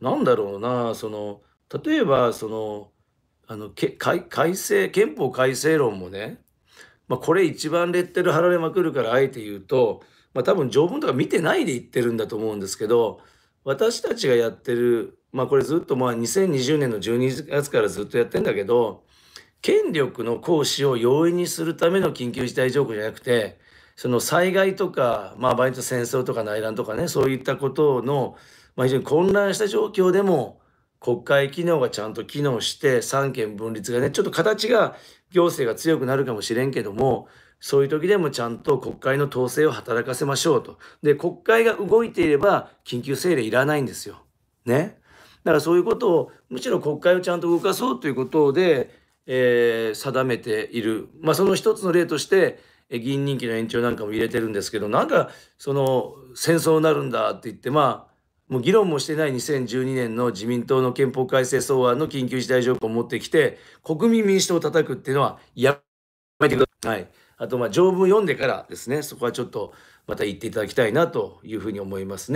なんだろうな、その、例えば、その、あの、け改改正、憲法改正論もね、まあ、これ一番レッテル貼られまくるからあえて言うと、まあ、多分条文とか見てないで言ってるんだと思うんですけど、私たちがやってる、まあ、これずっとまあ2020年の12月からずっとやってんだけど、権力の行使を容易にするための緊急事態条項じゃなくて、その災害とか、まあ、場合と戦争とか内乱とかね、そういったことの、まあ、非常に混乱した状況でも、国会機能がちゃんと機能して、三権分立がね、ちょっと形が、行政が強くなるかもしれんけども、そういう時でもちゃんと国会の統制を働かせましょうと。で、国会が動いていれば、緊急政令いらないんですよ。ね。だからそういうことを、むしろ国会をちゃんと動かそうということで、えー、定めている、まあ、その一つの例として議員任期の延長なんかも入れてるんですけどなんかその戦争になるんだって言ってまあもう議論もしてない2012年の自民党の憲法改正草案の緊急事態条項を持ってきて国民民主党を叩くっていうのはやめてください。あとまあ条文読んでからですねそこはちょっとまた言っていただきたいなというふうに思いますね。